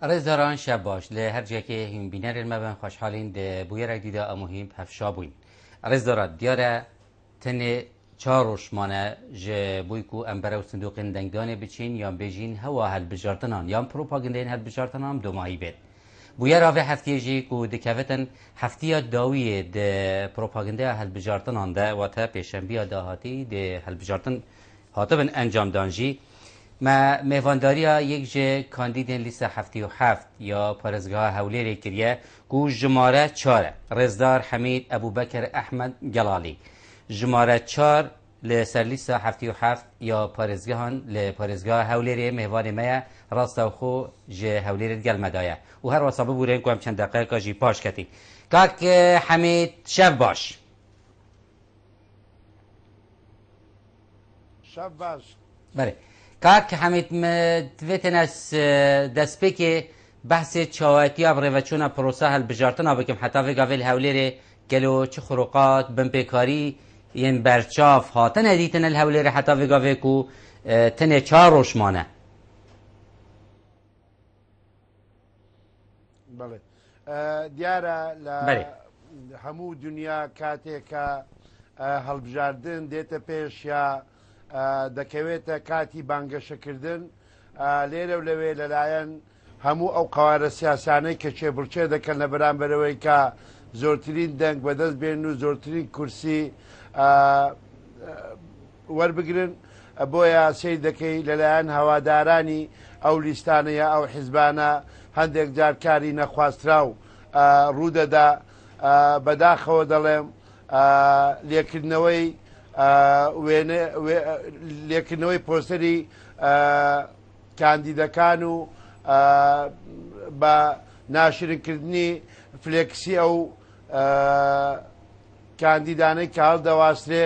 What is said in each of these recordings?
арздарон шаб бош هر جا ҷое هم ҳинбинарел мабан خوشحالین де بوی дида а پف شابوین. бӯйн دیاره دیاره تنه چاروش مانه جه بوی کو امبره و صندوق دنگدانه بچین یا بجین هوا هل بجارتنان یا پروپاگندین هل بجارتنان دو ماهی بید بویا راوی هفتی جی کو دکوتن هفتی داوی د پروپاگنده هل بجارتنان ده و تا پیشنبی داهاتی ده هل بجارتن هاتبن انجام دانجی میوانداری ها یک جه کاندید لیست هفتی و هفت یا پارزگاه حولی ریکریه کریه گو جماره چاره رزدار حمید ابو بکر احمد گلالی جماره چار لسر لیست هفتی و هفت یا پارزگاهان لپارزگاه حولی ری مهوان میا راست و خو جه حولی ری گل مدایه و هر واسابه بوره که چند دقیقه کاجی پاش کتی کاک حمید شب باش شب باش بله که حمید متفتن از دست به که بحث چوایتی یا و پروسه هل بجارتن ها کم حتی وگاه ول هولیر کلو چه خروقات بن بکاری برچاف ها تن دیتن ال هولیر حتی تن چاروش مانه. بله دیارا ل همو دنیا که هل بجاردن دیت پیش یا دەکەوێتە کاتی بانگەشەکردن لێرە و لەوێ لەلایەن هەموو ئەو قوارە سیاسانەی کە چێبڕچێ دەکەن لە بەرامبەرەوەی کە زۆرترین دەنگ بەدەست بێن و زۆرترین کورسی وەربگرن بۆیە سەی دەکەی لەلایەن هەوادارانی ئەو لیستانەیە ئەو حیزبانە هەندێک جارکاری نەخواسترا و ڕوودەدا بەداخەوە دەڵێم لێکردنەوەی لێکردنەوەی پۆستەری کاندیدەکان و بە ناشرنکردنی فلێکسی ئەو کاندیدانەی کاڵ دەواسترێ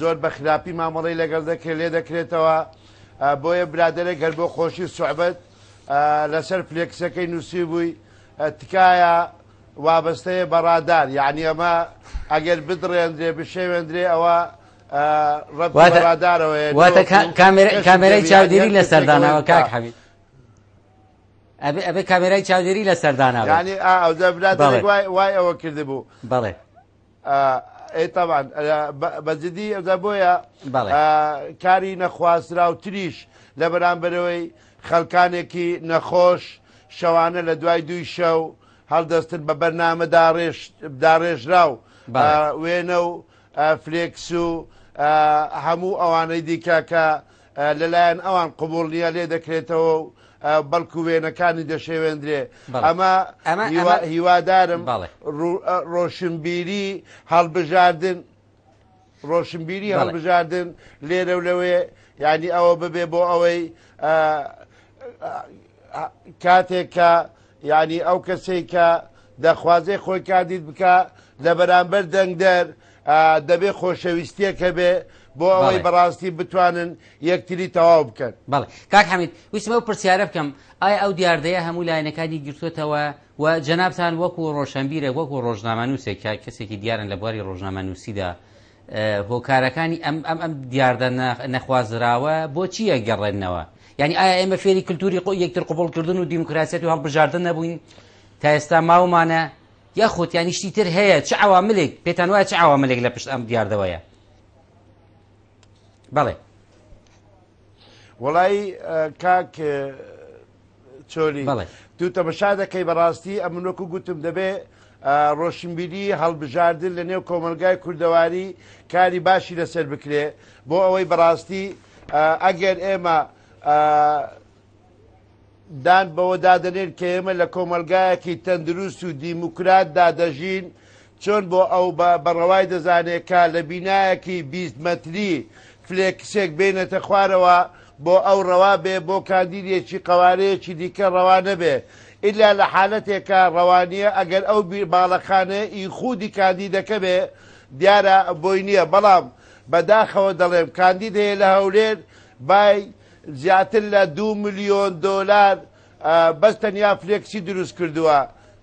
زۆر بە خراپی مامەڵی لەگەڵ دەکرێت لێ دەکرێتەوە بۆیە برادرە گەر بۆ خۆشی سوعبەت لەسەر فلێکسەکەی نووسی بووی تکایە وابستەیە بەڕادار یعنی ئەمە ئەگەر بدڕێندرێ بشێوێندرێ ئەوە ڕادارەوەواتە کامێرای چاودێری لە سەردانەوە کاک حەبی ئەبێ ئەبێ کامێرای چاودێری لە سەردانەوە ینی ئەوبلات وای ئەوە کردبوو بەڵێ ئێتەوان بەجددی ئەدا بۆیە کاری نەخواسرا و تریش لە بەرامبەرەوەی خەلکانێکی نەخۆش شەوانە لە دوای دوی شەو. هەڵدەستن بە بەرنامە داڕێژرا و وێنە و فلێکس و هەموو ئەوانەی دیکە کە لەلایەن ئەوان قوبول نیە لێ دەکرێتەوە و بەڵکو وێنەکانی دەشێوێندرێ ئەمە هیوادارم ڕۆشنبیری هەڵبژاردن ڕۆشنبیری هەڵبژاردن لێرە و لەوێ ینی ئەوە ببێ بۆ ئەوەی کاتێک کە یعنی ئەو کەسێک کە دەخوازێ خۆی کادید بکە لە بەرامبەر دەنگ دەر دەبێ خۆشەویستیەکە بێ بۆ ئەوەی بەڕاستی بتوانن یەکتری تەواو بکەن بەڵێ کاک حمید ویسمە و پرسیارە بکەم ئایا ئەو دیاردەیە هەموو لایەنەکانی گرتوێتەوە و جەنابان وەکو ڕۆشنبیرە وەکو ڕۆژنامەنووسێک کەسێکی دیارن لە بواری ڕۆژنامەنووسیدا هۆکارەکانی ئەم ئەم دیاردە نەخوازراوە بۆچی یەگەڕێنەوە یعنی ئایا ئێمە فێری کللتوری قۆ یەکتر قوبڵکردن و دیموکراسیەت و هەڵبژاردن نەبووین تا ئێستا ماومانە یەخوت یانیشتی تر هەیە چ عواملێک پێتان وایە چ عواملێک لە پشت ئەم دیاردەوەیە بەڵێ وڵی کاک چۆلی تو تەمەشا دەکەی بەڕاستی ئەمنۆک و گوتم دەبێ ڕۆشنبیری هەڵبژاردن لە نێو کۆمەلگای کوردەواری کاری باشی لەسەر بکرێ بۆ ئەوەی بەڕاستی ئەگەر ئێمە دان بەوە دادنێن کە ئێمە لە کۆمەلگایەکی تەندروست و دیموکرات دادەژین چۆن بۆ ئەو بەڕەوای دەزانێکە لە بینایەکی بیستمەتری فلێکسێک بێنێتە خوارەوە بۆ ئەو ڕەوا بێ بۆ کاندیدێکی قەوارەیەکی دیکە ڕەوانە بێ ئللا لە حالەتێکە ڕەوانیە ئەگەر ئەو باڵەخانە ئیخودی کاندی دەکەبێ دیارە بۆی نییە بەڵام بەداخەوە دەڵێم کاندید هەیە لە هەولێر بای زیاتر لە دو میلیۆن دۆلار بەس تەنیا فلێکسی دروست کردووە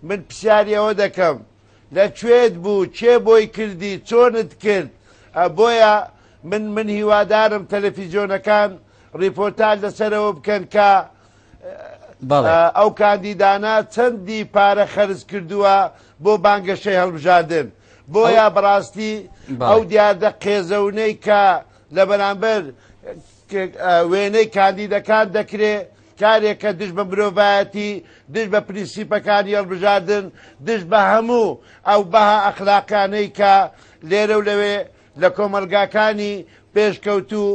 من پرسیارەوە دەکەم لەکوێت بوو چێ بۆی کردی چۆنت کرد بۆیە من من هیوادارم تەلەفیزیۆنەکان ریپۆرتال لەسەرەوە بکەن کە ئەو کاندیدانا چەندی پارە خەرز کردووە بۆ بانگەشەی هەڵبژاندن بۆیە بڕاستی ئەو دیاردە قێزەونەی کە لە بەرامبەر وێنەی کاندیدەکان دەکرێ کارێک کە دش بە مرۆڤایەتی دش بە پرینسیپەکانی هەڵبژاردن دش بە هەموو ئەو بەها ئەخلاقانەی کە لێرە و لەوێ لە کۆمەلگاکانی پێشکەوتو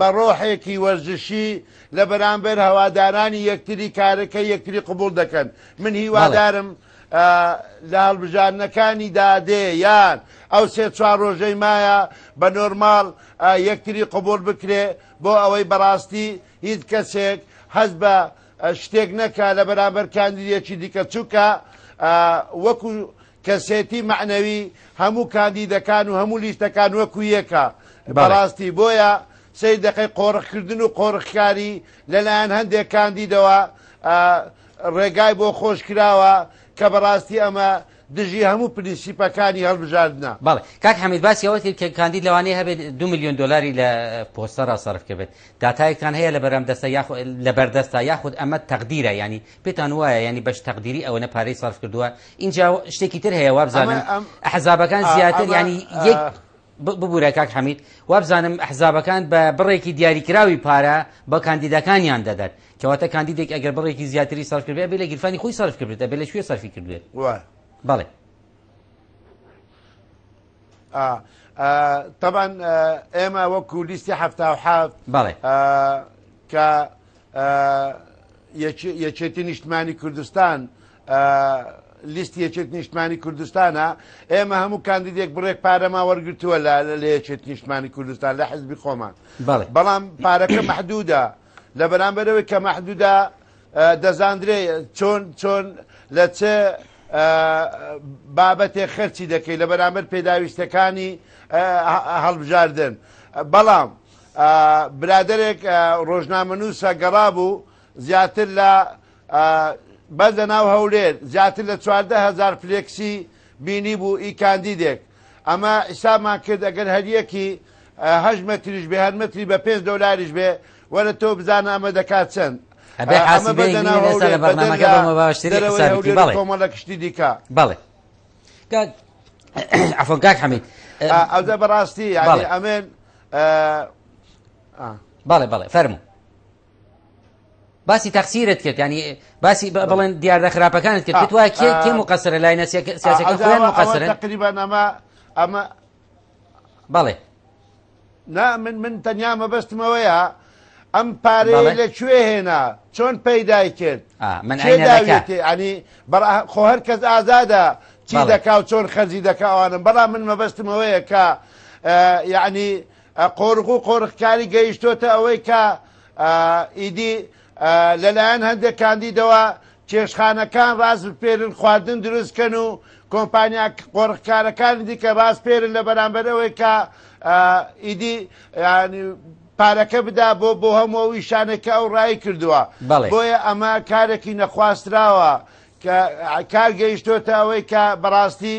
بەڕۆحێکی وەرزشی لە بەرامبەر هەوادارانی یەکتری کارەکە یەکتری قوبول دەکەن من هیوادارم. لاڵبژارنەکانی دادێ یان ئەو سێ چوار ڕۆژەی مایە بە نۆرمال یەکتری قبول بکرێ بۆ ئەوەی بەڕاستی هیچ کەسێک هەز بە شتێک نەکە لە بەرامبەر کاندیدەکی دیکە چووکە وەکو کەسێتی معنەوی هەموو کاندیدەکان و هەموو لیستەکان وەکو یەکە بەڕاستی بۆیە سی دقی قۆڕخکردن و قۆڕخکاری لەلایەن هەندێک کاندیدەوە ڕێگای بۆ خۆش کراوە کە بەڕاستی ئەمە دژی هەموو پرینسیپەکانی هەڵبژاردنا بەڵێ کاک حمید باسیەوەتی کە کاندید لەوانەیە هەبێت دو میلیۆن دلاری لە پۆستەرا سەرفکە بێت داتایەکان هەیە لە بەرەمدەستە یاخ لە بەردەستا یاخود ئەمە تەقدیرە ینی پێتان وایە ینی بەش تەقدیری ئەوەنە پارەی سەرف کردووە اینجا شتێکی تر هەیە وابزانم حەزابەکان زیاتر ینی یەک ببوورە کاک حەمید وابزانم حزابەکان بە بڕێکی دیاریکراوی پارە بە کاندیدەکانیان دەدات کەواتە کاندیدێک ئەگەر بڕێکی زیاتری سرف کردێ بێ لە گیرفانی خۆی سرف کردێت بێ لە شوێ سەرفی کردێت بەڵێ تەبان ئێمە وەکو لیستی هەفتا و حافت بەڵێ کە یەچێتی نیشتمانی کوردستان لیستی یەچێت نیشتمانی کوردستانە ئێمە هەموو کاندیدێک بڕێک پارەما وەرگتووە لە لە یەچێت نیشتمانی کوردستان لە حزبی خۆمان بەڵام پارەکە محدودە. لە بەرامبەرەوەی کە مححدودا دەزاندرێ چۆن چۆن لە چه بابەتێ خەرچی دەکەی لە بەرامبەر پێداویستەکانی هەڵبژاردن بەڵام برادێک ڕۆژنامەنووسە گەڕا بوو زیاتر لە بەدە ناو هەولێر زیاتر لە چواردە هزار فلێکسی بینی بوو ئیکاندیدێک ئەمە ئیسامان کرد ئەگەر هەریەکی هەژ مەتریش بێ هەرمەتری بە پێ دۆلاریش بێ وەرە تۆ بزانە ئەمە دەکات چەند ئەبێ حاسبێ لە بەرنامەکە بەمە باشتری کۆمەڵە کشتی دیکە بەڵێ ئەفۆگاک حەمید ئەوزە بەڕاستی ئەمێن بەڵێ بەڵێ فەرمو باسی تەخسیرت کرد ینی باسی بڵێن دیاردە خراپەکانت کرد وای کێ مقەسرە لای سیاسەکە خۆیان مقەسرن تقریبان ئەمە ئەمە بەڵێ نا من من تەنیا مەبەستمەوەیە ئەم پارەی لەکوێ هێنا چۆن پەیدای کرد من ینی خۆ هەر کەس ئازادە چی دەکا و چۆن خەرجی دەکاوانم بەڵام من مەبەستمەوەیە کە یعنی قۆرق و قۆرخکاری گەیشتۆتە ئەوەی کە ئیدی لەلایەن هەندێک کاندیدەوە کێشخانەکان باز پێرن خواردن دروستکەن و کۆمپانیا قۆرخکارەکانی دیکە باز پێرن لە بەرامبەرەوەی کە ئیدی پارەکە بدا بۆ بۆ هەمووەوەی شانەکە ئەو ڕای کردووە بۆیە ئەمە کارێکی نەخواستراوە کە کار گەیشتۆتە ئەوەی کە بەڕاستی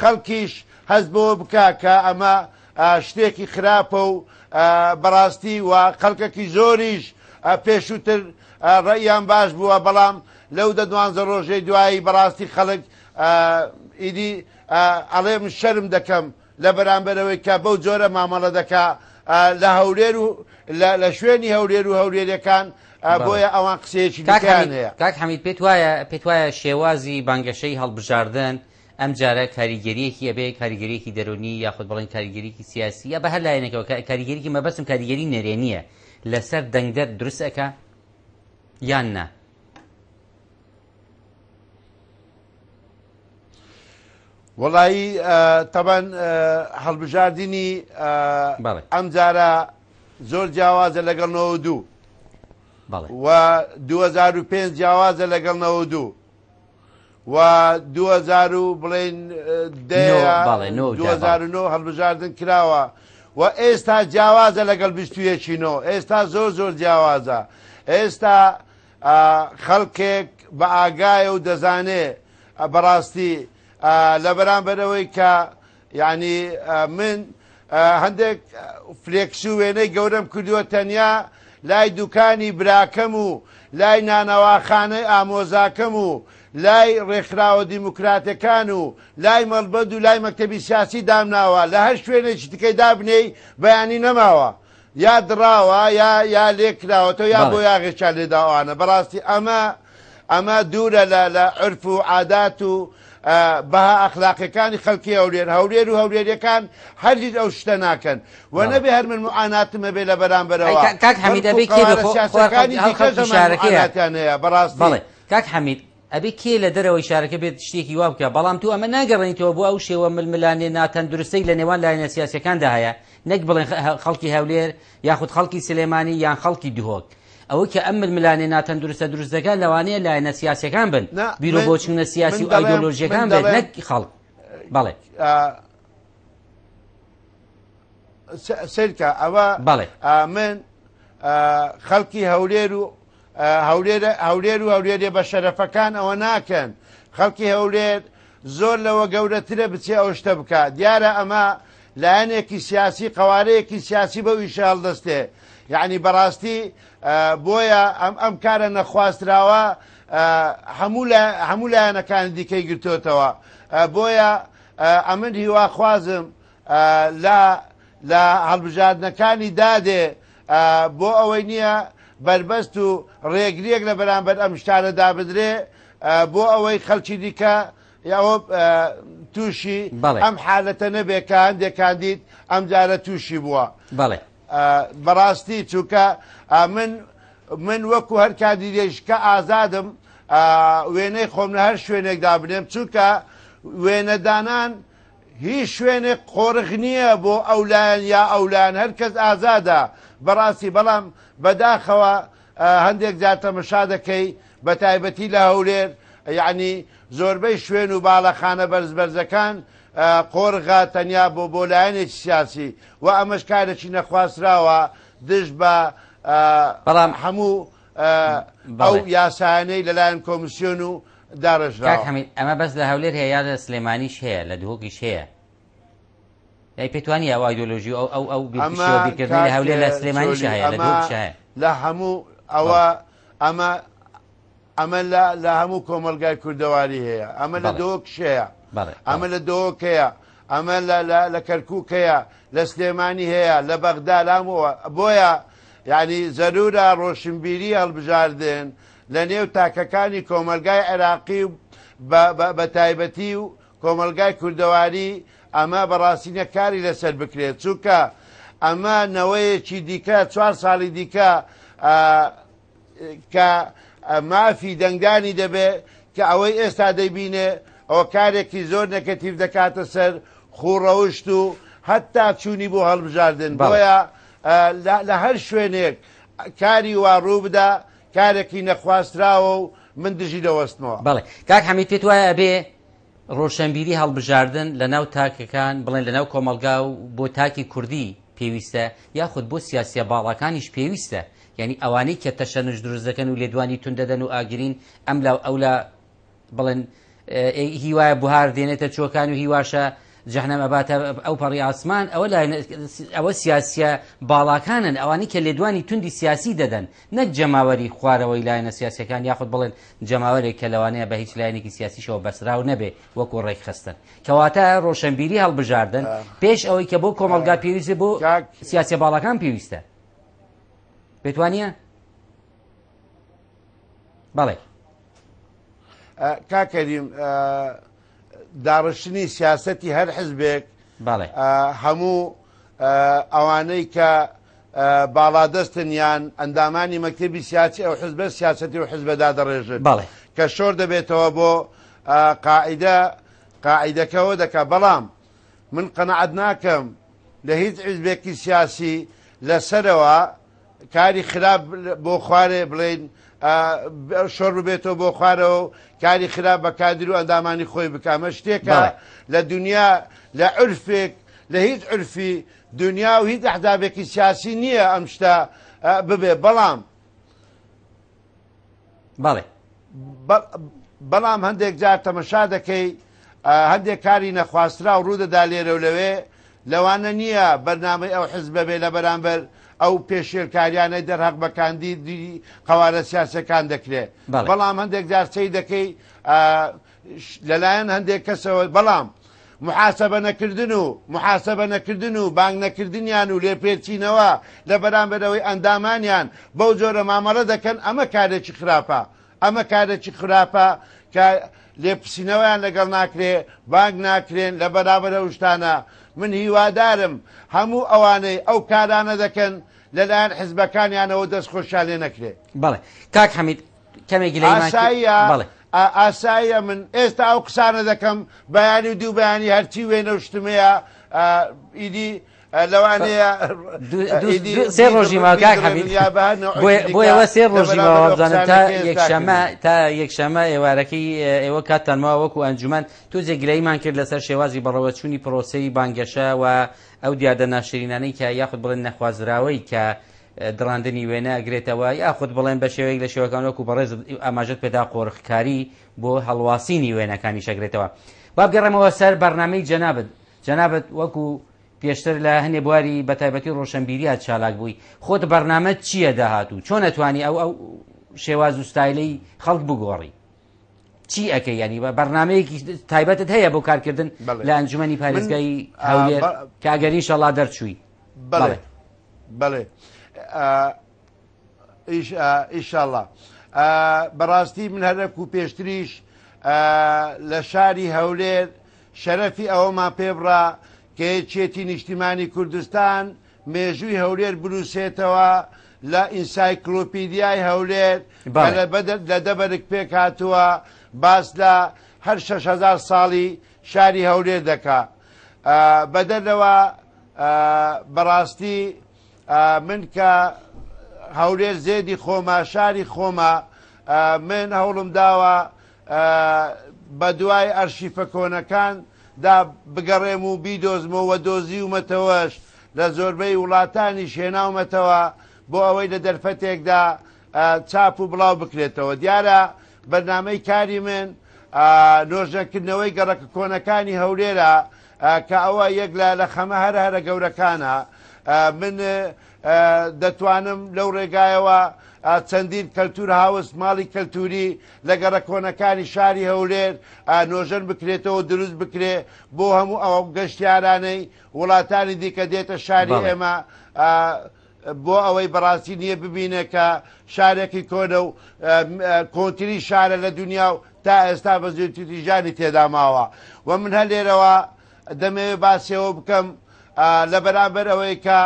خەڵکیش هەست بۆ بکە کە ئەمە شتێکی خراپە و بەڕاستی و خەڵکەکی زۆریش پێشووتر ڕێیان باش بووە بەڵام لەو دە دوانزە ڕۆژەی دوایی بەڕاستی خەڵک ئیدی ئەڵێم شەرم دەکەم لە بەرامبەرەوەی کە بەو جۆرە مامەڵە دەکات. لە هەولێر و لە شوێنی هەولێر و هەولێرەکان بۆیە ئەوان قسێکی تاکانەیە کاک حەمید پێت وایە پێت وایە شێوازی بانگەشەی هەڵبژاردن ئەم جارە کاریگەریەکی ئەبێ کاریگەریەکی دەرونی یاخود بڵین کاریگەریکی سیاسی یا بە هەر لایەنەکەەوە کاریگەریکی مەبەستم کاریگەری نەرێنیە لەسەر دەنگدەر درستەکە یان نە وەڵایی تەبەن هەڵبژاردننی ئەم جارە زۆر جیاوازە لەگەڵ 92 دوو و 2005 جیاوازە لەگەڵ 92 دوو و 2000 بڵێن هەڵبژاردن کراوە و ئێستا جیاوازە لەگەڵ بشتویەچینۆ ئێستا زۆر زۆر جیاوازە ئێستا خەڵکێک بە ئاگایە و دەزانێ بەڕاستی لە بەرامبەرەوەی کە یعنی من هەندێک فلێکسی وێنەی گەورم کردووە تەنیا لای دوکانی براکەم و لای نانەواخانەی ئامۆزاکەم و لای ڕێکخراوە دیموکراتەکان و لای مەڵبەد و لای مەکتتەبی سیاسی دامناوە لە هەر شوێنێکی تکەی دابنەی بەیانی نەماوە یا دراوە یا یا لێکراوەەوە یا بۆ یاغێکیان لێداوانە بەڕاستی ئەمە ئەمە دوورە لە عرف و عادات و بەها ئەخلاقیەکانی خەڵکی هەولێر هەولێر و هەولێریەکان هەرید ئەو شتە ناکەن و نەبێ هەر من معاناتمە بێ لە بەرامبەرەوەەکانیەیە بەڕاست بڵێ کاک حەمید ئەبێ کێ لە دەرەوەی شارەکە بێت شتێکی وا بکە بەڵام تو ئەمە ناگەڕێنیتەوە بۆ ئەو شێوە ململانێ ناتەندروستی لە نێوان لایەنە سیاسەکاندا هەیە نەک بڵێن خەڵکی هەولێر یاخود خەڵکی سلێمانی یان خەڵکی دهۆک. ئەوە کە ئەم ملانێ ناتەن درستە دروستەکە لەوانەیە لایەنە سیاسەکان بن بیرۆ بۆچنە سیاسی و ئایدۆلۆژیەکان بێت نەک خەڵک بەڵێ سرکە ئەوە بەڵێ من خەڵکی هەولێر و هەولێر و هەولێرێ بە شەرەفەکان ئەوە ناکەن خەڵکی هەولێر زۆر لەوە گەورەترە بچێ ئەو شتە بکە دیارە ئەمە لایەنێکی سیاسی قوارەیەکی سیاسی بە ویشال دەستێ یعنی بەڕاستی بۆیە ئەم کارە نەخواستراوە هەموو لایەنەکان دیکەی گرتوتەوە بۆیە ئەمن هیواخوازم لە هەڵبژاردنەکانی دادێ بۆ ئەوەی نییە بربەست و ڕێگریەک لە بەرامبەر ئەم شتارە دابدرێ بۆ ئەوەی خەلکی دیکە یاوە تووشی ئەم حالەتە نەبێ کە هەندێکاندید ئەم جارە تووشی بووە بڵێ. بەڕاستی چووکە من من وەکو هەر کادیێشکە ئازادم وێنەی خۆم لە هەر شوێنێکدا بنێم چووکە وێنەدانان هیچ شوێنێک قۆرخ نییە بۆ ئەولایەن یا ئەولان هەرکەس ئازادە بەڕاستی بەڵام بەداخەوە هەندێک جاتەمەشا دەکەی بە تایبەتی لە هەولێر یعنی زۆربەی شوێن و باڵەخانە بەرزبەرزەکان قۆرغا تەنیا بۆ بۆ لایەنێکی سیاسی و ئەمەش کارێکی نەخواستراوە دش بە بەڵام هەموو ئەو یاسانەی لەلایەن کۆمیسیۆن و داڕژرا ئەمە بەس لە هەولێر هەیە یا لە سلێمانیش هەیە لە دووەکیش هەیە لای پێتوانی ئەو ئایدۆلۆژی ئەو ئەو ئەو بیکردنی لە هەولێر لە سلێمانیش هەیە لە دووەکیش هەیە لە هەموو ئەوە ئەمە ئەمە لە هەموو کۆمەلگای کوردەواری هەیە ئەمە لە دۆکشەیە ئەمە لە دۆکەیە ئەمە لە کەرکووکەیە لە سلێمانی هەیە لە بەغدا لامەوە بۆیە یعنی زەرورە ڕۆشنبیری هەڵبژاردن لە نێو تاکەکانی کۆمەلگای عێراقی بە تایبەتی و کۆمەلگای کوردەواری ئەمە بەڕاستینە کاری لەسەر بکرێت چووکە ئەمە نەوەیەکی دیکە چوار ساڵی دیکە کە مافی دەنگدانی دەبێت کە ئەوەی ئێستا دەبینێ ئەوە کارێکی زۆر نەکەتیف دەکاتە سەر خوڕەوشت و هەتتا چوونی بۆ هەڵبژاردن بۆیە لە هەر شوێنێک کاری واڕوو بدا کارێکی نەخواستراوە و من دژی دەوەستنەوە بەڵێ کاک هەمی پێت وایە بێ ڕۆشنبیری هەڵبژاردن لە ناو تاکەکان بڵێن لە ناو کۆمەلگا و بۆ تاکی کوردی پێویستە یاخود بۆ سیاسە باڵەکانیش پێویستە یعنی ئەوانەی کە تەشەنش دروست دەکەن و لێدوانی تون دەدەن و ئاگرین ئەم لاو ئەو لە بڵێن هیوایە بهار دێنێتە چۆکان و هیواشە جەهنەمەباتە ئەو پەڕی ئاسمان ئەوە ئەوە سیاسە باڵاکانن ئەوانی کە لێدوانی توندی سیاسی دەدەن نەک جەماوەری خوارەوەی لایەنە سیاسەکان یاخود بڵێن جەماوەرێک کە لەوانەیە بە هیچ لایەنێکی سیاسیشەوە بەسراو نەبێ وەکو ڕێک خستن کەواتە ڕۆشنبیری هەڵبژاردن پێش ئەوەی کە بۆ کۆمەلگا پێویستە بۆ سیاسە باڵەکان پێویستە پێتوانە بەڵێ کاکەریم داڕشتنی سیاسەتی هەر حزبێک هەموو ئەوانەی کە باڵادەستن یان ئەندامانی مەکتبی سیاسی ئەو حزبە سیاسەتی و حزبەدا دەڕێژن کە شۆر دەبێتەوە بۆ قاعدە قاعیدەکەەوە دەکە بەڵام من قەنەعەت ناکەم لە هیچ عزبێکی سیاسی لەسەرەوە کاری خراپ بۆ خوارێ بڵین شۆر ببێتەوە بۆ خوارەوە کاری خراپ بە کادر و ئەندامانی خۆی بکامە شتێکە لە دنیا لە عرفێک لە هیچ عرفی دنیا و هیچ ئەحدابێکی سیاسی نییە ئەم شتا ببێ بەڵام بەڵێ بەڵام هەندێک جار تەمەشا دەکەی هەندێک کاری نەخواسترا و ڕوودەدا لێرە و لەوێ لەوانە نییە بەرنامەی ئەو حز بەبێ لە بەرامبەر ئەو پێشێرکاریانە دەرهق بەکاندی دی قوارە سیاسەکان دەکرێت بەڵام هەندێک جارچەی دەکەی لەلایەن هەندێک کەسەوە بەڵام محاسبە نەکردن و محاسبە نەکردن و بانگ نەکردنیان و لێپێچینەوە لە بەرامبەرەوەی ئەندامانیان بەو جۆرە مامەڵە دەکەن ئەمە کارێکی خراپە ئەمە کارێکی خراپە کە لێپسینەوەیان لەگەڵ ناکرێ بانگ ناکرێن لە بەرابەرە شتانە. من هیوادارم هەموو ئەوانەی ئەو کارانە دەکەن لەلایەن حزبەکانیانەوە دەست خۆشا لێ نەکرێ بڵێ تاک حەمید کەمێکی لەڵێ ئاسایە من ئێستا ئەو قسانە دەکەم بەیانی دوو بەیانی هەرچی وێنە شتمەیە ئیدی لەوانەیە سێ ڕۆژی ماگاک هەبیت بۆ ئێوە سێ ڕۆژی ماوەبزانم تا یەکشەمە تا یەکشەمە ئێوارەکەی ئێوە کاتتانەوە وەکو ئەنجومان تو جێگرەیمان کرد لەسەر شێوازی بەڕەوە چووی پرۆسی بانگەشە و ئەو دیادە ناشرینانەی کە یاخود بڵێن نەخوازراوەی کە دڕاندنی وێنە ئەگرێتەوە یاخود بڵێن بە شێوەیەک لە شێوەکان وەکو بەڕێز ئاماژت پێدا قۆرخکاری بۆ هەڵواسینی وێنەکانی شەگرێتەوە. وابگەڕێمەوە سەر بەرنمەی جەنابد جەنابەت وەکو پێشتر لە هەنێ بواری بە تایبەتی ڕۆشنبیریات چالاک بووی خۆت بەرنامە چییە داهاتوو چۆن نتوانی ئەو ئەو شێواز و ستایلەی خەڵک بگۆڕی چی ئەەکە ینی بە بەرنمەیەکی تایبەتت هەیە بۆ کارکردن لە ئەنجومی پارێزگایی کاگەری شەڵا دەرچووی بڵێ بڵێ ئیشاءله بەڕاستی من هەرەک و پێشتریش لە شاری هەولێر شەرەفی ئەوەمان پێبرا کە چێتی نیشتیمانی کوردستان مێژووی هەولێر بنووسێتەوە لە ئینسایکلۆپیدیای هەولێر لە دەبرک پێک هاتووە باس لە هەر 6هزار ساڵی شاری هەولێر دەکا بەدەرەوە بەڕاستی من کە هەولێر زێدی خۆما شاری خۆما من هەوڵم داوە بە دوای ئەرشیفە کۆنەکان دا بگەڕێم و بیدۆزمەوە دۆزی ومەتەوەش لە زۆربەی وڵاتانی شێناومەتەوە بۆ ئەوەی لە دەرفەتێکدا چاپ و بڵاو بکرێتەوە دیارە بەرنمەی کاری من نۆژەکردنەوەی گەڕک کۆنەکانی هەولێرە کە ئەوە یەک لە خەمە هەر هەرە گەورەکانە من دەتوانم لەو ڕێگایەوە چەندین کەلتور هاوس ماڵی کەلتوری لەگەڕە کۆنەکانی شاری هەولێر نۆژەن بکرێتەوە دروست بکرێ بۆ هەموو ئەوە گەشتیارانەی وڵاتانی دیکە دێتە شاری ئێمە بۆ ئەوەی بەڕاستی نییە ببینە کە شارێکی کۆنە و کۆنتری شارە لە دنیا و تا ئێستا بەزیتیژانی تێداماوە و من هەلێرەوە دەمەوێت باسیەوە بکەم لە بەرامبەر ئەوەی کە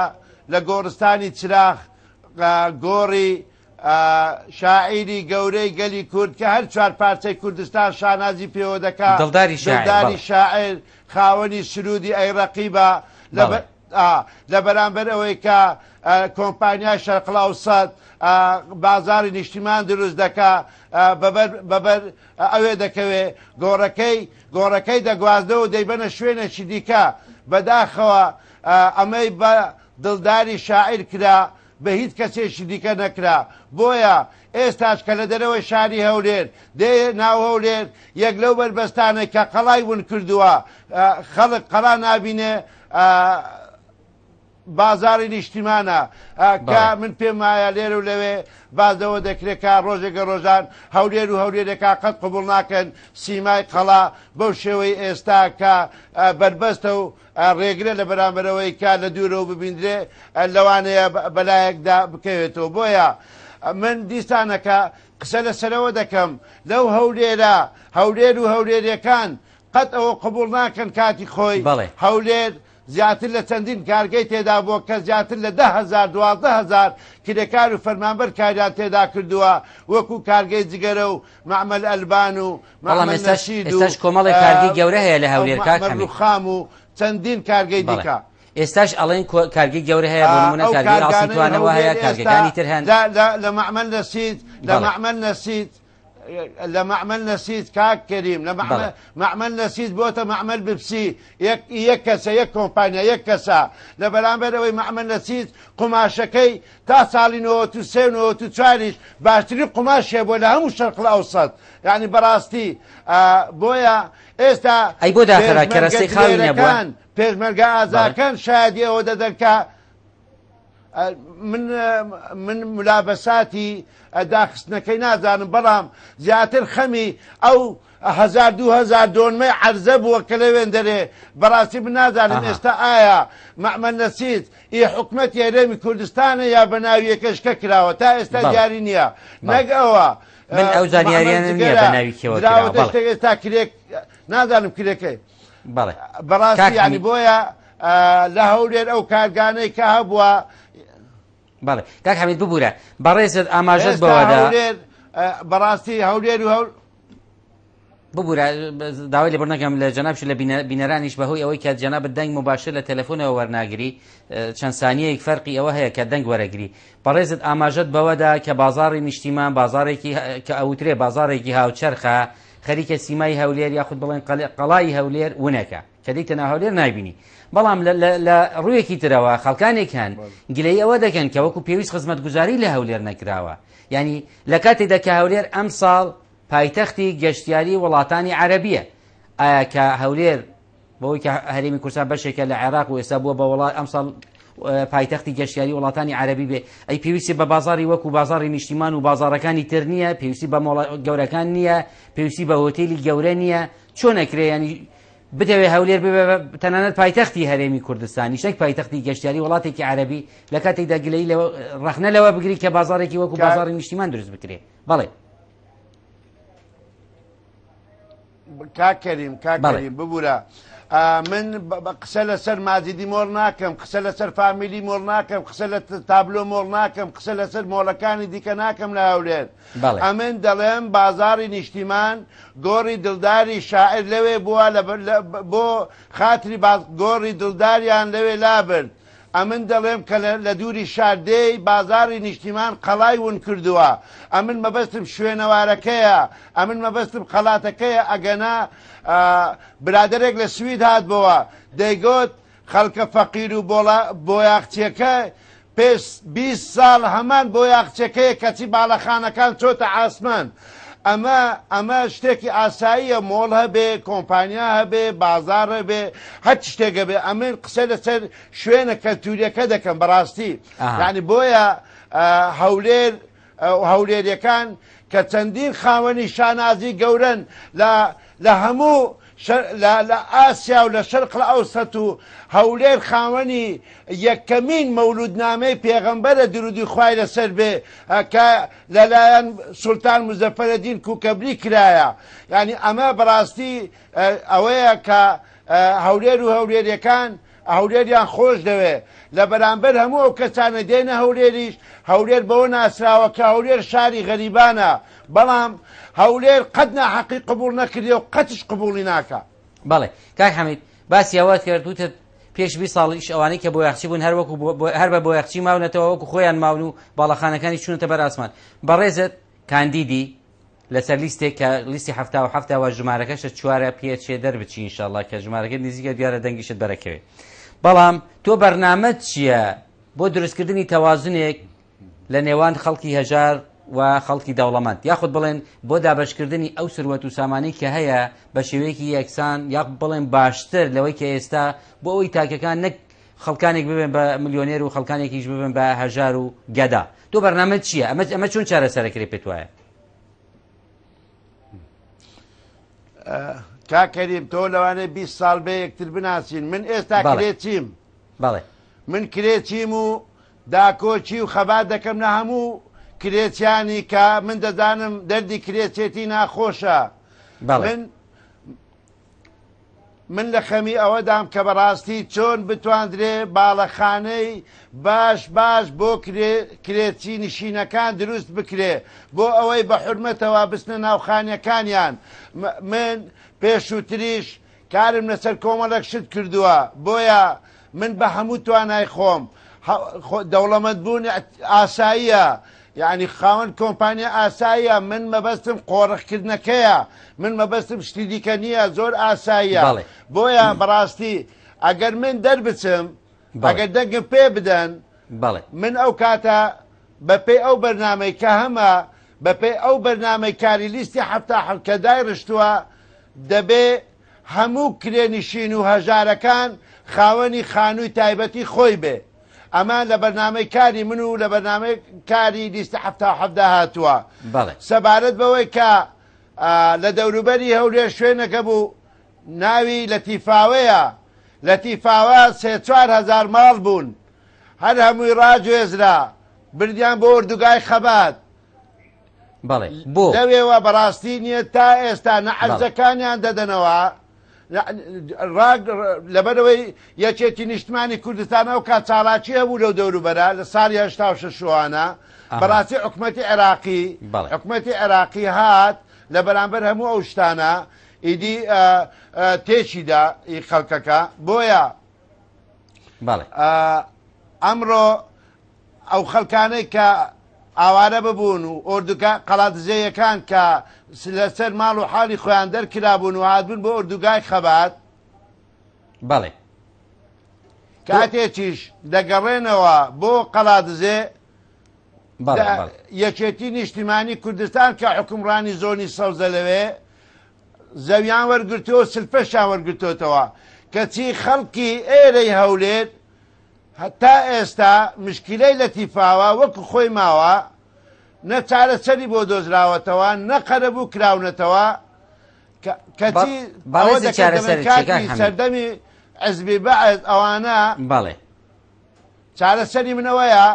لە گۆڕستانی چراخ گۆڕی شاعیری گەورەی گەلی کورد کە هەر چوار پارچەی کوردستان شانازی پێوە دەکات دڵداری شاعر خاوەنی سرودی ئەیڕقی بە لە بەرامبەر ئەوەی کە کۆمپانیا شەرقلاوسەد بازاری نیشتیمان دروست دەکا بەبەر ئەوێ دەکەوێ گۆڕەکەی گۆڕەکەی دەگوازدەوە دەیبەنە شوێنەشی دیکە بەداخەوە ئەمەی بە دڵداری شاعر کرا بە هیچ کەسێکی دیکە نەکرا بۆیە ئێستاش کە لە دەرەوەی شاری هەولێر دێ ناو هەولێر یەک لەو بربەستانە کە قەڵای ون کردووە خەڵک قەڵا نابینێ بازاری نیشتیمانە کە من پێمایە لێر و لەوێ بازەوە دەکرێکا ڕۆژێکە ڕۆژان هەولێر و هەولێرێکا قەت قوبول ناکەن سیمای قەڵا بەو شێوەی ئێستا کە بربەستە و ڕێگرە لە بەرامبەرەوەی کا لە دوورەوە ببیندرێ لەوانەیە بەلایەکدا بکەوێتەوە بۆیە من دیسانەکە قسە لەسەرەوە دەکەم لەو هەولێرە هەولێر و هەولێریەکان قەت ئەوە قبول ناکەن کاتی خۆی هەولێر زیاتر لە چەندین کارگەی تێدا بووە کە زیاتر لە دههزار دوهزار کرێکار و فەرمانبەر کاریان تێدا کردووە وەکو کارگەی جگەرە و معمەل ئەلبان و مەڵامێستاش کۆمەڵی کارگی گەورە هەیە لە هەولێر خام و چەندین کارگەی دیکە. ئێستاش ئەڵین کارگی گەورە هەیە بۆمونە کارگەانی توانەوە هەیە کارگەکانی تر هەند لە معمەل نەسیید لە معمەل نەسیید لە معمل نەسیید کاک کەریم لە معمل نەسیید بۆتە معمل بپسی یەک کەسە یەک کۆمپانیا یەک کەسە لە بەرامبەرەوەی معمل نەسیید قماشەکەی تا ساڵینەوە تو سێنەوە تو چواریش باشترین قماشێ بۆ لە هەموو شەرقل ئەوسەد یعنی بەڕاستی بۆیە ئێستا ئەی بۆ داخرا کەرەسەی خاڵەکان پێشمەرگە ئازاکەن شادیەوە دەدەکە. من من ملابەساتی داخستنەکەی نازانم بەڵام زیاتر خەمی ئەو هزار دو هزار دۆنمەی عرزە بووە کە لەوێن دەرێ بەڕاستی بنازانم ئێستا ئایا مەمە نەسیت ئی حکومەت یارێمی کوردستانە یا بەناویەکەشکە کراوە تا ئێستا دیاری نییە نەگەەوە من ئەو زانیاریان تا کرێک نازانم کرێکەکەی بەڕاستی ینی بۆیە لە هەولێر ئەو کارگانەی کە هەبووە بەڵێ کاک حمید ببوورە بەڕێزت ئاماژەت بەوەدا بەڕاستی هەولێر و هەول ببوورە داوای لە بڕنەکەم لە جەنابش لە بینەرانیش بەهۆی ئەوەی کە جەناب دەنگ مباشر لە تەلەفۆنەوە وەرناگری چەند سانیەیەک فەرقی ئەوە هەیە کە دەنگ وەرەگری بەڕێزت ئاماژەت بەوەدا کە بازاری نیشتیمان بازارێکی کە ئەوترێ بازارێکی هاوچەرخە خەریکە سیمای هەولێر یاخود بڵێن قەڵای هەولێر ونەکە کە دیتە ناهولێر نایبینی بەڵام لە ڕوویەکی ترەوە خەڵکانێک هەن گلەی ئەوە دەکەن کە وەکو پێویست خزمەت گوزاری لە هەولێر نەکراوە ینی لە کاتێکدا کە هەولێر ئەم ساڵ پایتەختی گەشتیاری وڵاتانی عربیە ئایا کە هەولێر بەوەی کە هەرمی کورسان بەشێکە لە عێراق و ئێستا بووە بە وڵات ئەم ساڵ پایتەختی گەشتیاری وڵاتانی عربی بێ ئەی پێویستی بە بازاری وەکو بازاری نیشتیمان و بازارەکانی تر نییە پێویستی بە گەورەکان نییە پێویستی بە هۆتێلی گەورە نییە چۆن نەکرێ ینی بدەوێ هەولێر تەنانەت پایتەختی هەرێمی کوردستانی شتێک پایتەختی گەشتیاری وڵاتێکی عربی لە کاتێکدا گلەی ڕخنە لەوە بگری کە بازارێکی وەکو بازاری نیشتیمان دروست بکرێ بەڵێ کاکەریم کاکەریم ببوورە. من قسە لەسەر مازیدی مۆر ناکەم قسە لەسەر فامیلی مۆر ناکەم قسە لە تابلۆ مۆر ناکەم قسە لەسەر مۆڵەکانی دیکە ناکەم لە هەولێن ئەمن دەڵێم بازاری نیشتیمان گۆڕی دڵداری شاعر لەوێ بووە بۆ خاتری گۆڕی دڵداریان لەوێ لابرد ئەمن دەڵێم کە لە دووری شاردەی بازاری نیشتیمان قەڵای ون کردووە ئەمن مەبەستم شوێنەوارەکەیە ئەمن مەبەستم خەڵاتەکەیە ئەگەنا برادێک لە سوید هاتبەوە دەیگوت خەڵکە فەقیر و بۆ یاخچیەکە پێش 20 ساڵ هەمان بۆ یاخچەکەی کەچی باڵەخانەکان چۆتە ئاسمان. ئەمە ئەمە شتێکی ئاساییە مۆڵ هەبێ کۆمپانیا هەبێ بازار هەبێ هەچ شتێکە بێ ئەمن قسە لەسەر شوێنە کەلتوریەکە دەکەم بەڕاستی ینی بۆیە هەولێر هەولێریەکان کە چەندین خاوەنی شانازی گەورن لە هەموو لە ئاسیا و لە شەرق لە ئەوسەت و هەولێر خاوەنی یەکەمین مەولودنامەی پێغەمبەرە درودی خوای لەسەر بێ کە لەلایەن سولتان مزەفەرەدین کوکەبلی کرایە ینی ئەمە بەڕاستی ئەوەیە کە هەولێر و هەولێریەکان هەولێریان خۆش دەوێ لە بەرامبەر هەموو ئەو کەسانە دێنە هەولێریش هەولێر بەوە ناسراوە کە هەولێر شاری غەریبانە بەڵام هەولێر قەت ناحقی قبول نەکردی و قەتش قبولی ناکە بەڵێ کاک حەمید باسیەوە کردوتت پێش بی ساڵیش ئەوانەی کە بۆ یخچی بوون هەروەکو هەر بە بۆ یخچی ماونەتەوە وەکو خۆیان ماون و باڵەخانەکانی چونەتە بەراسمان بەڕێزت کاندیدی لەسەر لیستێک کە لیستی هەفتا و هەفتەوە ژمارەکەشە چوارە پێچێ دەربچین شڵە کە ژمارەکە نزیکە دیارە دەنگیشت بەرەکەوێت. بەڵام تۆ بەرنامە چییە بۆ دروستکردنی تەوازنێک لە نێوان خەڵکی هەژار و خەڵکی دەوڵەمەند یاخود بڵێن بۆ دابشکردنی ئەو سروەت و سامانی کە هەیە بە شێوەیەکی یەکسان یاق بڵێن باشتر لەوەی کە ئێستا بۆ ئەوی تاکەکان نەک خەڵکانێک ببێن بە ملیۆنێر و خەڵکانێکیش ببن بە هەژار و گەدا تۆ بەرنامە چییە ئەمە ئەمە چۆن چارەسەرەکرێ پێت وایە کاکەریم تۆ لەوانێ 20 ساڵ بێ یەکتر بناسیین من ئێستا کرێچیم بڵێ من کرێچیم و داکۆچی و خەبات دەکەم لە هەموو کرێچیانی کە من دەزانم دەردی کرێچێتی ناخۆشە من من لە خەمی ئەوەدام کە بەڕاستی چۆن بتواندرێ باڵەخانەی باش باش بۆ کرێتی نشینەکان دروست بکرێ بۆ ئەوەی بە حرمەتەوە بستنە ناوخانەکانیان من پێشووتریش کارم لەسەر کۆمەڵک شت کردووە بۆیە من بە هەموو توانای خۆم دەوڵەمەند بوون ئاساییە. یعنی خاوەن کۆمپانیا ئاساییە من مەبەستم قۆڕخکردنەکەیە من مەبەستم شتی دیکە نییە زۆر ئاساییە بۆیە بەڕاستی ئەگەر من دەربچم بەگە دەنگم پێ بدەن من ئەو کاتە بە پێی ئەو بەرنمەی کە هەمە بە پێی ئەو بەرنمەی کاری لیستی حفتا حکەدای ڕشتووە دەبێ هەموو کرێنیشین و هەژارەکان خاوەنی خانووی تایبەتی خۆی بێ. ئەمان لە بەرنمەی کاری من و لە بەرنمەی کاری دیستە هەفتاهدا هاتووە سەبارەت بەوەی کە لە دەوروبەری هەولێ شوێنەکە بوو ناوی لە تیفاوەیە لە تیفاوە سێ چهزار ماڵ بوون هەر هەمووی ڕاجێزرا بردیان بۆ ئردوگای خەبات بەڵێ بۆ دەوێەوە بەڕاستی نییە تا ئێستا نەعەرزەکانیان دەدەنەوە لەبەرەوەی یەکێتی نیشتمانی کوردستانەوە کا چاڵاچی هەبوو لەو دەوروبەرە لە ساڵی هشتا ششوانە بەڕاستی حکوومەتتی عێراقی حکوومەتتی عێراقی هات لە بەرامبەر هەموو ئەو شتانە ئیدی تێچیدا خەڵکەکە بۆیە ئەمڕۆ ئەو خەلکانەی کە ئاوارە ببوون و ئۆردەکە قەڵاتزیەکان کە لەسەر ماڵ و حالی خۆیان دەرکرابوون و هاادبوون بۆ ئۆردوگای خەبات بەڵێ کاتێکیش دەگەڕێنەوە بۆ قەلادزێ یەکێتی نیشتیمانی کوردستان کە حکومڕانی زۆنی سەوزە لەوێ زەویان وەرگرتەوە سلپەشان وەرگرتۆتەوە کەچی خەڵکی ئێرەی هەولێت هەتا ئێستا مشکلەی لە تیفاوە وەکو خۆی ماوە نە چارەسەری بۆ دۆزراوەتەوە نەقەرە بوو کراونەتەوە کەتی سەردەمی ئەزبی بە ئەوانە بەڵێ چارەسەری منەوەیە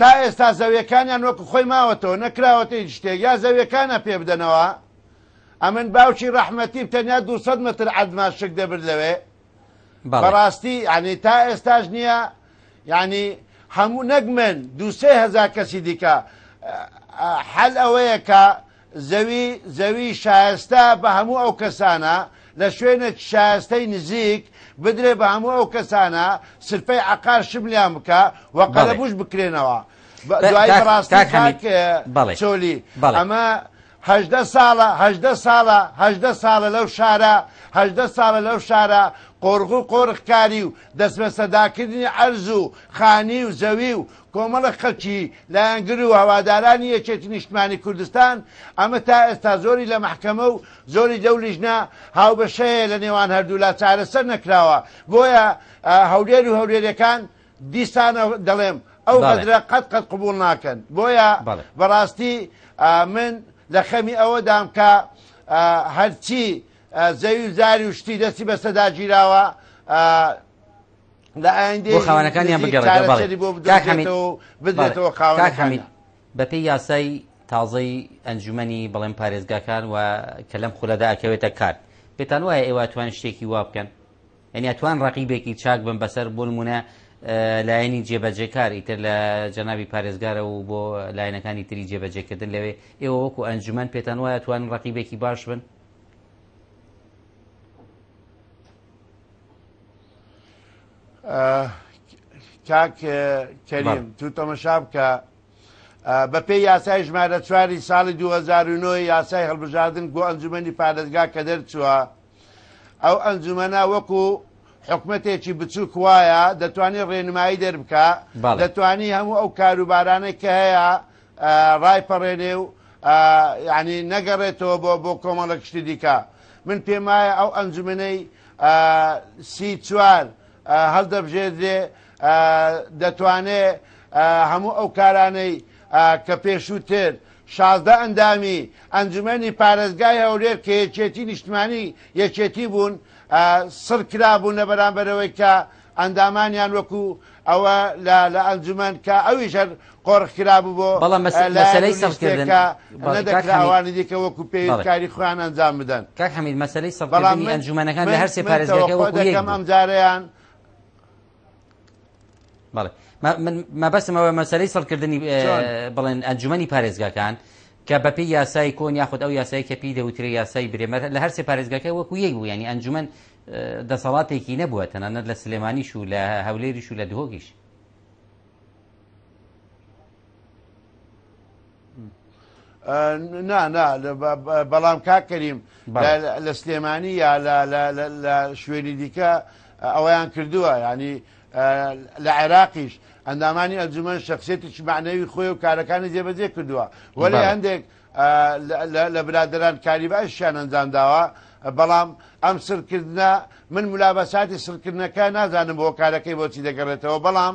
تا ئێستا زەویەکانیان وەکو خۆی ماوەتەوە نەکراوەتی شتێک یا زەویەکانە پێ بدەنەوە ئەمن باوکی ڕەحمەتی تەنیا 200 متر عدماشک دەبر لەوێ بەڕاستی ینی تا ئێستاش نییە ینی هەموو نەک من دوسێ هزار کەسی دیکە حەل ئەوەیە کە زەوی زەوی شایستا بە هەموو ئەو کەسانە لە شوێنە شایستەی نزیک بدرێ بە هەموو ئەو کەسانە سرپەی عقار شملیان بکە و قەلەبوش بکرێنەوە دوای ڕاستی چۆلی ئەمە هەدە ساڵە هەدە ساڵە هەدە ساڵە لەو شارە هەدە ساڵە لەو شارە قۆرغ و قۆرخکاری و دەستمە سەداکردنی ئەرز و خانی و زەوی و کۆمەڵە خەلکی لایەنگر و هەوادارانی یەکێتی نیشتمانی کوردستان ئەمە تا ئێستا زۆری لە محکەمە و زۆری دەولیژنا هاوبەشەیە لە نێوان هەردوو لا چارەسەر نەکراوە بۆیە هەولێر و هەولێرەکان دیسانە دەڵێم ئەو بەدرە قەت قەت قوبول ناکەن بۆیە بەڕاستی من لە خەمی ئەوەدام کە هەرچی زەوی زاری و شتی دەستی بەسەدا گیراوە لە ئاندی خاوانەکانیان بگەڕێتەوە خاوەکانی بەپی یاسای تازەی ئەنجومی بەڵێن پارێزگاکان و کە لەم خولەدا ئەکەوێتە کار پێتان وایە ئێوە توان شتێکی وا بکەن ئەنیاتوان ڕقیبێکی چاک بم بەسەر بۆنمونە لایەنی جێبەجێکاری تر لە جەناوی پارێزگارە و بۆ لایەنەکانی تری جێبەجێکردن لەوێ ئێوە وەکو ئەنجومەن پێتان وایە توان ڕقیبێکی باش بن کاک کەریم تو تەمەشاب کە بە پێی یاسای ژمارە چواری ساڵی 2009 یاسای هەڵبژاردن بۆ ئەنجومنی پارێزگا کە دەرچووە ئەو ئەنجومەنا وەکو حکومتێکی بچووک وایە دەتوانین ڕێنمایی دەربکە دەتانی هەموو ئەو کاروبارانە کە هەیە ڕایپەڕێنێ و ینی نەگەڕێتەوە بۆ بۆ کۆمەڵە کشتی دیکە من پێمایە ئەو ئەنجومەی سی چوار هەڵدەبژێدێ دەتوانێ هەموو ئەو کارانەی کە پێشووتر شازدە ئەندامی ئەنجومەنی پارێزگای هەولێر کە یەکێتی نیشتمانی یەکێتی بوون سڕ کرابوونە بەرامبەرەوەی کە ئەندامانیان وەکو ئەوە لە ئەنجومەن کە ئەوی ژەر قۆڕخراببوو بۆ بەڵی سەڵکردنکراوانی دیکە وەکو پێکاری خویان ئەنجام بدەن کاک هەمید مەسلەی سەڵ ئەنجومەنەکان لە هەرسێ پارێزەکەم ئەمجارەیان بەڵێ مەبەسمەوە مەسلەی سەڵکردنی بڵێن ئەنجومی پارێزگاکان. کە بەپی یاسای کۆن یاخود ئەو یاسایی کە پی دەوتری یاسای برێمە لە هەر سێ پارێزگەکە وەکو یەک بوو ینی ئەنجومەن دەسەڵاتێکی نەبووە تەنانەت لە سلێمانیش و لە هەولێریش و لە دهۆکیش نا نا بەڵام کاکەریم لە سلێمانی یا لە شوێنی دیکە ئەوەیان کردووە ینی لە عێراقیش ئەندامانی ئەنجومەن شخصێتی چمانەوی خۆی و کارەکانی جێبەجێ کردووە وەلی هەندێک لە برادران کاری باشیان ئەنجام داوە بەڵام ئەم سرکردە من ملابەساتی سرکردنەکە نازانم بۆ کارەکەی بۆچی دەگەڕێتەوە بەڵام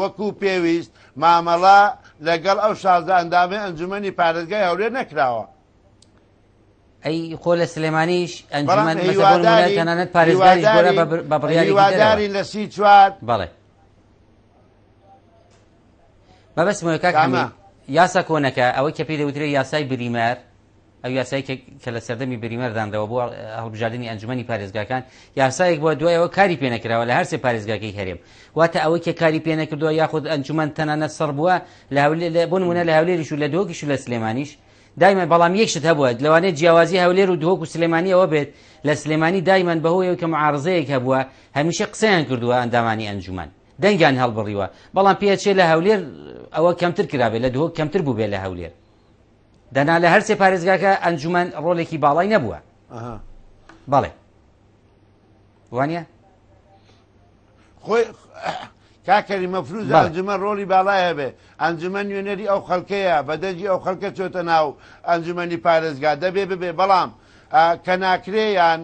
وەکو پێویست مامەڵا لەگەڵ ئەو شازدە ئەندامی ئەنجومنی پارێزگای هەورێ نەکراوە. ئەی خۆ لە سلێمانیش ئەنجمەن تەنانەت پارێزگاری بە بڕیاری واداری لە سی چوار بەڵێ. مەبەستمەوە کاکامە یاسا کۆنەکە ئەوەی کە پێی دەوترێت یاسای بریمار ئەو یاسایی کە لە سەردەمی بریمەردانەوە بۆ هەڵبژاردننی ئەنجومی پارێزگاکان یاسایەک بۆ دوایەوە کاری پێەکراوە لە هەرسێ پارێزگاکەی هەرێم واتە ئەوەی کە کاری پێەکردووە یاخود ئەنجومەن تەنانە سەر بووە بۆ نمونە لە هەولێریش و لە دۆکیش و لە سلێمانیش دایمە بەڵام یەکشت هەبووە لەوانێت جیاوازی هەولێر و دۆک و سلێمانیەوە بێت لە سلێمانی دایمان بەهۆیەوە کە معارزەیەک هەبووە هەمیشە قسەیان کردووە ئەندامانی ئەنجومان دەنگیان هەڵبڕیوە بەڵام پێچێ لە هەولێر ئەوە کەمتر کرابێت لە دوۆ کەمتر بوو بێ لە هەولێر دەنا لە هەرسێ پارێزگاکە ئەنجومەن ڕۆلێکی باڵای نەبووە بەڵێ وانە خۆی کاکەری مەفروز ئەنجمە ڕۆلی باڵایە بێ ئەنجمە نوێنەری ئەو خەلکەیە بەدەجی ئەو خەلکە چۆتە ناو ئەنجمەنی پارێزگا دەبێ ببێ بەڵام کە ناکرێیان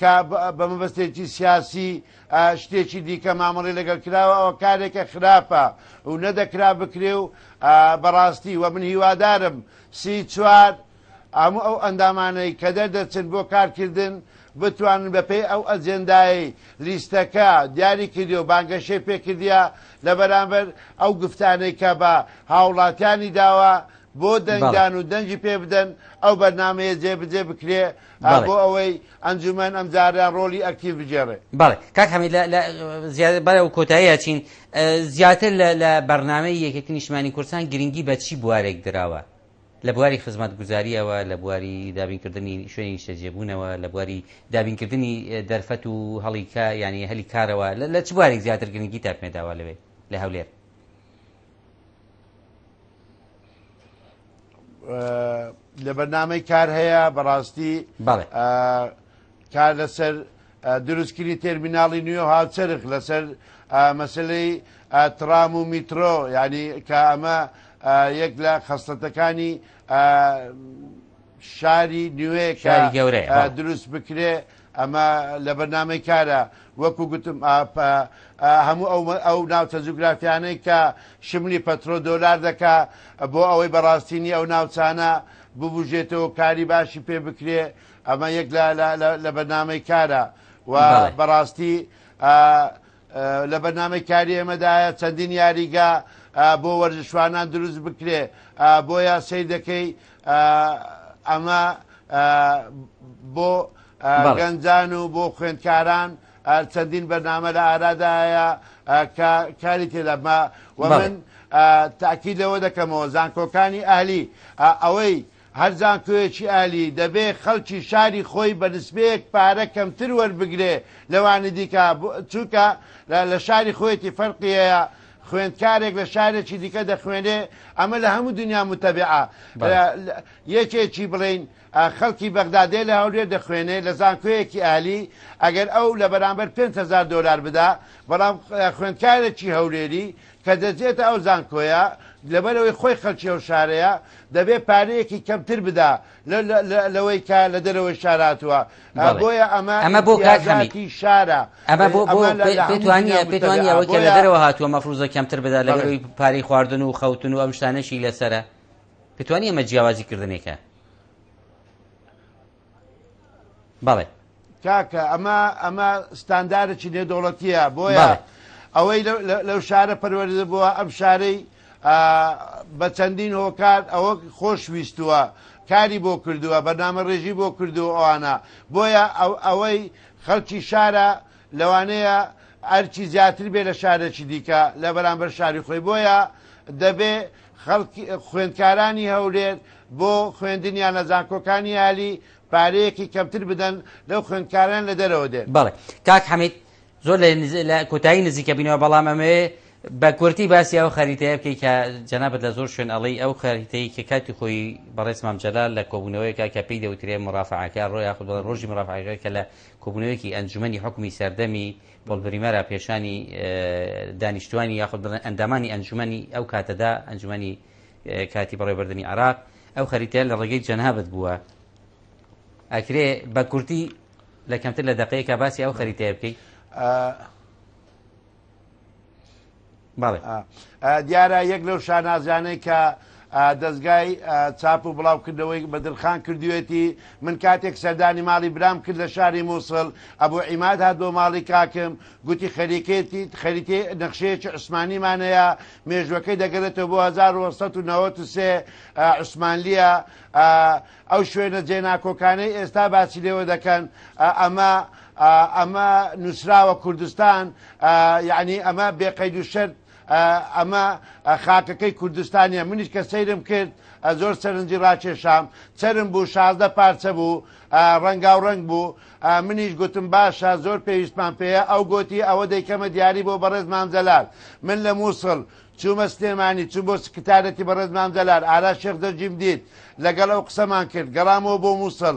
کە بە مەبەستێکی سیاسی شتێکی دیکە مامەڵی لەگەڵ کراوە ئەوە کارێکە خراپە و نەدەکرا بکرێ و بەڕاستی وە من هیوادارم سی چوار ئەموو ئەو ئەندامانەی کە دەردەچن بۆ کارکردن بتوانن بەپی ئەو ئەجێندایی لیستەکە دیاری کردی و بانگەشەی پێکردیا لە بەرامبەر ئەو گفتانەی کە بە هاوڵاتیانی داوە بۆ دەنگدان و دەنجی پێ بدەن ئەو بەرنمەیە جێبجێ بکرێ بۆ ئەوەی ئەنجومەن ئەمجاریان ڕۆلی ئەکتیو بجێڕێ بەڵێ کاک هەمی زیاتر بەرە و کۆتاییە چین زیاتر لە بەرنمەی یەکێک نیشتمانی کورسان گرنگی بە چی بوارێک درراوە لە بواری خزمەت گوزاریەوە لە بواری دابینکردنی شوێنی شەجێبوونەوە لە بواری دابینکردنی دەرفەت و هەڵیکە ینی هەلی کارەوە لە چوارێک زیاتر گرنگی تاپێداوە لەوێ لە هەولێر لە بەرنامەی کار هەیە بەڕاستی کار لەسەر دروستکردنی تەرمینناڵی نوێ هاوچرخ لەسەر مەسلەی ترام و میترۆ ینی کە ئەمە یەک لە خستەتەکانی شاری نوێ دروست بکرێ ئەمە لە بەرنامەی کارە. وەکو گوتم هەموو ئەو ناوچە جوگرافیانەی کە شملی پەترۆ دۆلار دەکا بۆ ئەوەی بەڕاستینی ئەو ناوچانە ببژێتەوە کاری باشی پێ بکرێ ئەمە یەک لە بەنامەی کارە و بەڕاستی لە بەنامەی کاری ئێمەدایە چەندین یاریگا بۆ وەرزشوانان دروست بکرێ بۆ یاسی دەکەی ئەمە بۆ گەنجان و بۆ خوێندکاران چەندین بەرنامە لە ئارادایە کاری تێدەما و من تاکی لەوە دەکەمەوە زانکۆکانی ئالی ئەوەی هەرزان کوێکی ئالی دەبێ خەڵکی شاری خۆی بەنسبەیەک پارە کەمتر وەربگرێ لەوانی دیکە چووکە لە شاری خۆیەتی فەرقیەیە. خوێندکارێک لە شارێکی دیکە دەخوێنێ ئەمە لە هەموو دنیا متەبعە یەکێکی بڵین خەڵکی بەغدادێ لە هەولێر دەخوێنێ لە زانکوەیەکی عالی ئەگەر ئەو لە بەرامبەر 500 دلار بدا بەڵام خوێندکارێکی هەولێری کە دەچێتە ئەو زانکۆیە لەبەرەوەی خۆی خەلکی ئەو شارەیە دەبێ پارەیەکی کەمتر بدا لەوەی کا لە دەرەوەی شاراتوە بۆیە ئەمە ئەمە بۆ کاکی شارە ئەمە بۆ پێتوانە پێتوانیەوە لە دەرەوە هاتووە مەفروزە کەمتر بدا لەگەڵی پارەی خواردن و خەوتن و ئەم شتانەشی لەسرە پێتوانی ئەمە جیاوازی کردنێکە بەڵێ کاکە ئەمە ئەمە ستاندارێکی نێدۆڵەتیە بۆیە ئەوەی لەو شارە پەروەردە بووە ئەم شارەی بە چەندین هۆکار ئەوە خۆشویستووە کاری بۆ کردووە بەنامە ڕێژی بۆ کردو ئەوانە بۆیە ئەوەی خەڵکی شارە لەوانەیە ئەرچی زیاتر بێ لە شارێکی دیکە لە بەرامبەر شاری خۆی بۆیە دەبێ خوێندکارانی هەولێر بۆ خوێندنیان لە زانکۆکانی علی پارەیەکی کەمتر بدەن لەو خوێندکاران لە دەرەوە دێن بەڵێ کاک حەمید زۆر لە کۆتایی نزیکە بینەوە بەڵام ئەمێ بە کورتی باسی ئەو خەریتەیە بکەی کە جەنابەت لە زۆر شوێن ئەڵی ئەو خەریتەی کە کاتی خۆی بەڕێزمام جەلال لە کۆبوونەوەیەکە کە پێی دەوترێ مڕافعاکە ڕۆیا خود ڕۆژی مڕافعەکە کە لە کۆبوونەوەیەکی ئەنجومی حکومی سەردەمی بۆڵبریمەرە پێشانی دانیشتوانی یاخود بڵێن ئەندامانی ئەنجومی ئەو کاتەدا ئەنجومی کاتی بەڕێ بەردەنی عراق ئەو خەریتە لە ڕێگەی جەنابەت بووە ئەکرێ بە کورتی لە کەمتر لە دقەیەکە باسی ئەو خەریتەیە بکەیت باڵێ دیارە یەک لەو شانازانەی کە دەستگای چاپ و بڵاوکردەوەی بەدرخان کردوێتی من کاتێک سەردانی ماڵی برام کرد لە شاری مووسڵ ئەبوو عیماد هات بۆ ماڵی کاکم گوتی خەریکێتی خەریتێ نەخشەیەکی عسمانیمانەیە مێژوەکەی دەگەێتەوە بۆ 1993 عوسمانلیە ئەو شوێنە جێناکۆکانەی ئێستا باسی لێوە دەکەن ئەمە ئەمە نووسراوە کوردستان یعنی ئەمە بێقەید و شەر ئەمە خاکەکەی کوردستانیە منیش کە سەیرم کرد زۆر سەرنجی ڕاکێشام چرم بوو شازدە پارچە بوو ڕەنگا و ڕنگ بوو منیش گوتم باشە زۆر پێویستمان پێەیە ئەو گوتی ئەوە دەیکەمە دیاری بۆ بەڕێز مامزەلال من لە مووسڵ چوومە سلێمانی چوو بۆ سکتارەتی بەڕێز مامزەلار ئارا شێخ دەرجیم دیت لەگەڵ ئەو قسەمان کرد گەڵامەوە بۆ مووسڵ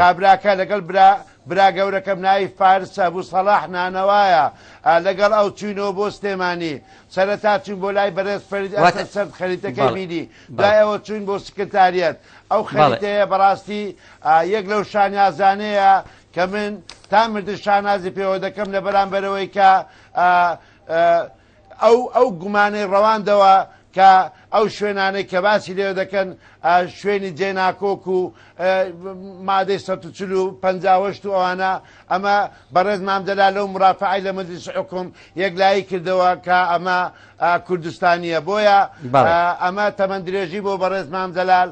کابراکە لەگەڵ برا برا گەورەکەم ناوی فارسە بوو سەلاح نانەوایە لەگەڵ ئەو چوینەوە بۆ سێمانی سەرەتا چون بۆ لای بەرز سەر خەریتەکەی بینی دایەوە چوین بۆ سکتاریەت ئەو خەریتەیە بەڕاستی یەک لەو شانیازانەیە کە من تا مردن شانازی پێوە دەکەم لە بەرامبەرەوەی کە ئەو ئەو گومانەی ڕەواندەوە کە ئەو شوێنانەی کە باسی لێ دەکەن شوێنی جێناکۆک و مادەی سەچل و پەنجاوەشت و ئەوانە ئەمە بەڕێز نامدەلا لەو مرافعی لە مەدیس حکم یەکلایی کردەوە کە ئەمە کوردستانیە بۆیە ئەمە تەمەندرێژی بۆ بەڕێز مامزەلال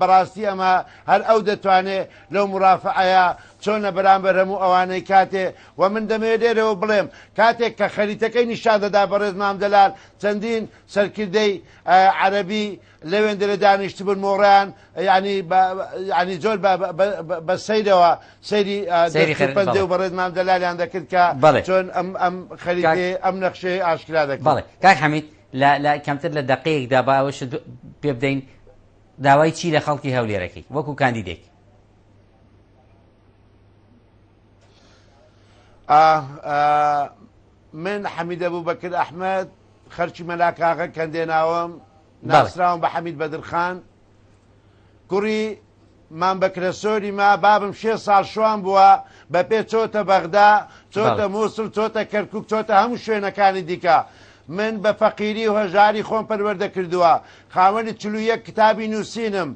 بەڕاستی ئەمە هەر ئەو دەتوانێت لەو مرافعەیە چۆنە بەرامبەر هەموو ئەوانەی کاتێ و من دەمێدێرەوە بڵێم کاتێک کە خەریتەکەی نیشادەدا بەڕێز مامدەلال چەندین سەرکردەی عەربی لەوێن دەرە دانیشت بن مۆڕیان ینی زۆر بە سیرەوە سەیری پندێ و بەڕێزمان دەلالیان دەکرد کە چۆن ئەم خەری ئەم نەخشەی ئاشکرا دەکات بەڵێ کاک حەمید کەمتر لە دقەیەکدا باوەش پێ بدەین داوای چی لە خەڵکی هەولێرەکەی وەکو کاندیدێک من حەمیدەبوو بەکرد ئەحمد خەرچی مەلاکاغە کەندێناوم ناسراون بە حەمید بەدرخان کوڕی مان بەکرە سۆری ما بابم شێ ساڵ شوان بووە بە پێ چۆتە بەغدا چۆتە مووسڵ چۆتە کەرکک چۆتە هەموو شوێنەکانی دیکە. من بە فەقیری و هەژاری خۆم پەروەەردە کردووە خاوەنی چلوویەک کتابی نووسینم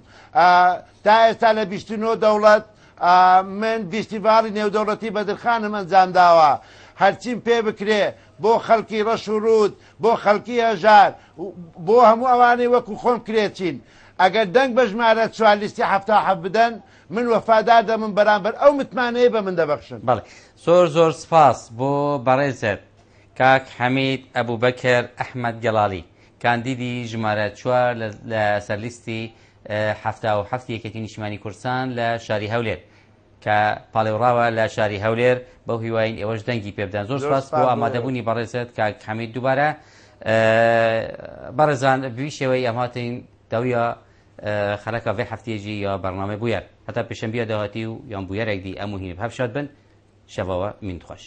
تا ئێستا لە 29 دەوڵەت من فستیڤالی نێودەوڵەتی بەدرخانم ئەنجامداوە هەرچیم پێ بکرێ بۆ خەڵکی ڕەش و ڕود بۆ خەڵکی ئەژار بۆ هەموو ئەوانەی وەکو خۆم کرێچین ئەگەر دەنگ بە ژمارە چوالیستی هەفتا حەب بدەن من وەفادار دەمن بەرامبەر ئەو متمانەیە بە من دەبەخشن بەڵێ زۆر زۆر سپاس بۆ بەڕێزێت کاک حەمید ئەبوو بەکر ئەحمد گەڵالی کاندیدی ژمارە چوار لە سەرلیستی هەفتا و هەفت یەکەتی نیشتمانی کورسان لە شاری هەولێر. کە پاڵێوڕاوە لە شاری هەولێر بەو هیواین ئێوەش دەنگی پێبدەن زۆر سپاس بۆ ئامادەبوونی بەڕێزت کا کەمید دووبارە بەڕێزان بویشەوەی ئەماتین دەویە خەرەکە بێ هەفتێژی یا بەرنامە بووە هەتا پێشەمبیە داهاتی و یان بویەرێک دی ئەموهین هەفشاد بن شەوەوە من خۆش.